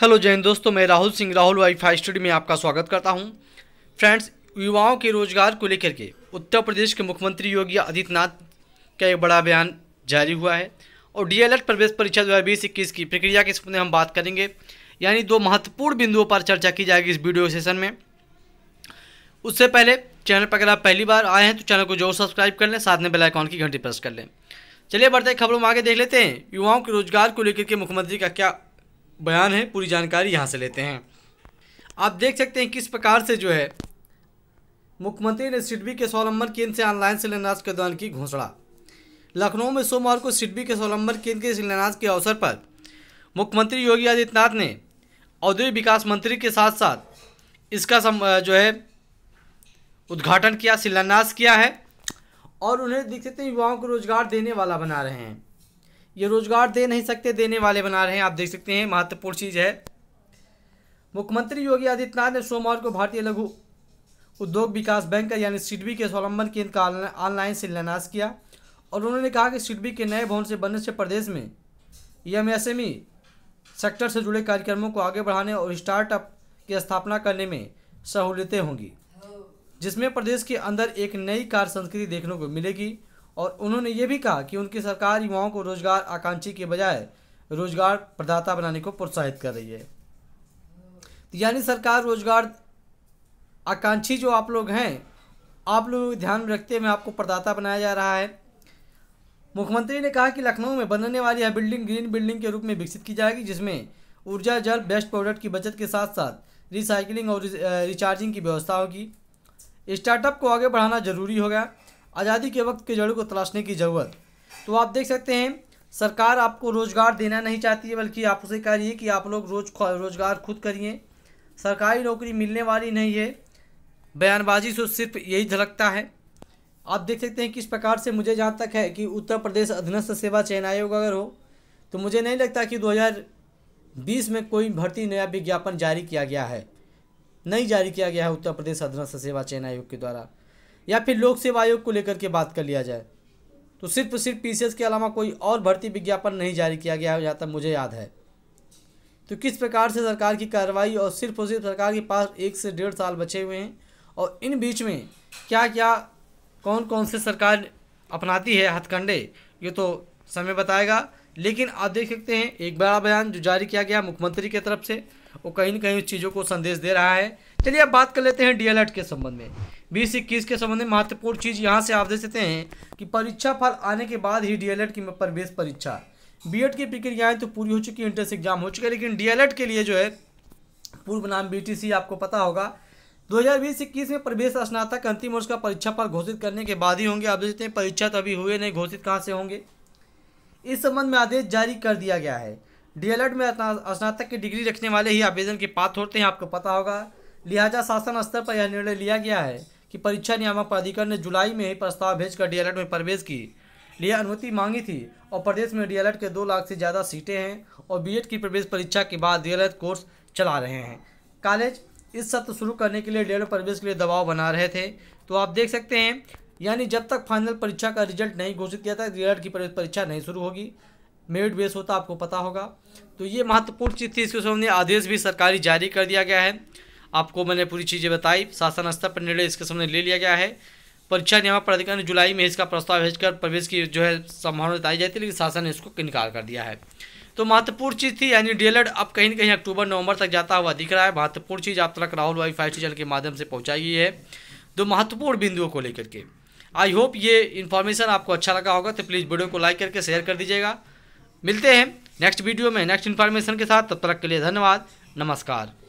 hello जैन दोस्तों मैं Rahul Singh Rahul Y five study में आपका स्वागत करता हूं फ्रेंड्स युवाओं के रोजगार को लेकर के उत्तर प्रदेश के मुख्यमंत्री योगी आदित्यनाथ का एक बड़ा बयान जारी हुआ है और डीएलएड प्रवेश परीक्षा दो हज़ार बीस इक्कीस की प्रक्रिया के संबंध में हम बात करेंगे यानी दो महत्वपूर्ण बिंदुओं पर चर्चा की जाएगी इस वीडियो सेशन में उससे पहले चैनल पर अगर आप पहली बार आए हैं तो चैनल को जरूर सब्सक्राइब कर लें साथ में बेलाइकॉन की घंटी प्रेस कर लें चलिए बढ़ते खबरों में आगे देख लेते हैं युवाओं के रोजगार को लेकर के मुख्यमंत्री का क्या बयान है पूरी जानकारी यहाँ से लेते हैं आप देख सकते हैं किस प्रकार से जो है मुख्यमंत्री ने सिडबी के स्वलंबन केंद्र से ऑनलाइन शिलान्यास के दौरान की घोषणा लखनऊ में सोमवार को सिडबी के स्वलंबन केंद्र के शिलान्यास के अवसर पर मुख्यमंत्री योगी आदित्यनाथ ने औद्योगिक विकास मंत्री के साथ साथ इसका सम, जो है उद्घाटन किया शिलान्यास किया है और उन्हें देख सकते हैं युवाओं को रोजगार देने वाला बना रहे हैं ये रोजगार दे नहीं सकते देने वाले बना रहे हैं आप देख सकते हैं महत्वपूर्ण चीज़ है मुख्यमंत्री योगी आदित्यनाथ ने सोमवार को भारतीय लघु उद्योग विकास बैंक का यानी सिडबी के स्वलंबन केंद्र का ऑनलाइन शिलान्यास किया और उन्होंने कहा कि सिडबी के नए भवन से बनने से प्रदेश में ई सेक्टर से जुड़े कार्यक्रमों को आगे बढ़ाने और स्टार्टअप की स्थापना करने में सहूलियतें होंगी जिसमें प्रदेश के अंदर एक नई कार्य संस्कृति देखने को मिलेगी और उन्होंने ये भी कहा कि उनकी सरकार युवाओं को रोजगार आकांक्षी के बजाय रोजगार प्रदाता बनाने को प्रोत्साहित कर रही है तो यानी सरकार रोजगार आकांक्षी जो आप लोग हैं आप लोगों को ध्यान में रखते हुए आपको प्रदाता बनाया जा रहा है मुख्यमंत्री ने कहा कि लखनऊ में बनने वाली यह बिल्डिंग ग्रीन बिल्डिंग के रूप में विकसित की जाएगी जिसमें ऊर्जा जल बेस्ट प्रोडक्ट की बचत के साथ साथ रिसाइकिलिंग और रिचार्जिंग की व्यवस्था होगी स्टार्टअप को आगे बढ़ाना जरूरी होगा आज़ादी के वक्त के जड़ों को तलाशने की ज़रूरत तो आप देख सकते हैं सरकार आपको रोज़गार देना नहीं चाहती है बल्कि आप उसे कह रही है कि आप लोग रोज रोज़गार खुद करिए सरकारी नौकरी मिलने वाली नहीं है बयानबाजी से सिर्फ यही झलकता है आप देख सकते हैं किस प्रकार से मुझे जहाँ तक है कि उत्तर प्रदेश अधीनस्थ सेवा चयन आयोग अगर हो तो मुझे नहीं लगता कि 2020 में कोई भर्ती नया विज्ञापन जारी किया गया है नहीं जारी किया गया है उत्तर प्रदेश अधीनस्थ सेवा चयन आयोग के द्वारा या फिर लोक सेवा आयोग को लेकर के बात कर लिया जाए तो सिर्फ सिर्फ पी के अलावा कोई और भर्ती विज्ञापन नहीं जारी किया गया जहाँ तक मुझे याद है तो किस प्रकार से सरकार की कार्रवाई और सिर्फ और सिर्फ सरकार के पास एक से डेढ़ साल बचे हुए हैं और इन बीच में क्या क्या कौन कौन से सरकार अपनाती है हथकंडे ये तो समय बताएगा लेकिन आप देख सकते हैं एक बड़ा बयान जो जारी किया गया मुख्यमंत्री की तरफ से वो कहीं ना कहीं उस चीज़ों को संदेश दे रहा है चलिए अब बात कर लेते हैं डीएलएड के संबंध में बीस इक्कीस के संबंध में महत्वपूर्ण चीज़ यहाँ से आप देख सकते हैं कि परीक्षा फल आने के बाद ही डीएलएड की प्रवेश परीक्षा बी एड की प्रक्रियाएं तो पूरी हो चुकी है इंट्रेंस एग्जाम हो चुके हैं लेकिन डीएलएड के लिए जो है पूर्व नाम सी आपको पता होगा दो बीस इक्कीस में प्रवेश स्नातक अंतिम वर्ष का परीक्षा फल घोषित करने के बाद ही होंगे आप देख सकते हैं परीक्षा तो अभी हुए नहीं घोषित कहाँ से होंगे इस संबंध में आदेश जारी कर दिया गया है डीएलएड में स्नातक की डिग्री रखने वाले ही आवेदन के पात्र होते हैं आपको पता होगा लिहाजा शासन स्तर पर यह निर्णय लिया गया है कि परीक्षा नियामक प्राधिकरण ने जुलाई में ही प्रस्ताव भेजकर डीएलएड में प्रवेश की लिए अनुमति मांगी थी और प्रदेश में डीएलएड के दो लाख से ज़्यादा सीटें हैं और बीएड की प्रवेश परीक्षा के बाद डीएलएड कोर्स चला रहे हैं कॉलेज इस सत्र शुरू करने के लिए डीएलएड प्रवेश के लिए दबाव बना रहे थे तो आप देख सकते हैं यानी जब तक फाइनल परीक्षा का रिजल्ट नहीं घोषित किया था डीएलएड की प्रवेश परीक्षा नहीं शुरू होगी मेरिट बेस होता आपको पता होगा तो ये महत्वपूर्ण चीज़ थी इसके सामने आदेश भी सरकारी जारी कर दिया गया है आपको मैंने पूरी चीज़ें बताई शासन स्तर पर निर्णय इसके सामने ले लिया गया है परीक्षा नियामक प्राधिकरण ने जुलाई में इसका प्रस्ताव भेजकर प्रवेश की जो है संभावना बताई जाती है लेकिन शासन ने इसको इनकार कर दिया है तो महत्वपूर्ण चीज़ थी यानी डीएलएड अब कहीं ना कहीं अक्टूबर नवंबर तक जाता हुआ दिख रहा है महत्वपूर्ण चीज़ आप तक राहुल वाईफाई चैनल के माध्यम से पहुँचाई गई है दो महत्वपूर्ण बिंदुओं को लेकर के आई होप ये इन्फॉर्मेशन आपको अच्छा लगा होगा तो प्लीज़ वीडियो को लाइक करके शेयर कर दीजिएगा मिलते हैं नेक्स्ट वीडियो में नेक्स्ट इन्फॉर्मेशन के साथ तब तक के लिए धन्यवाद नमस्कार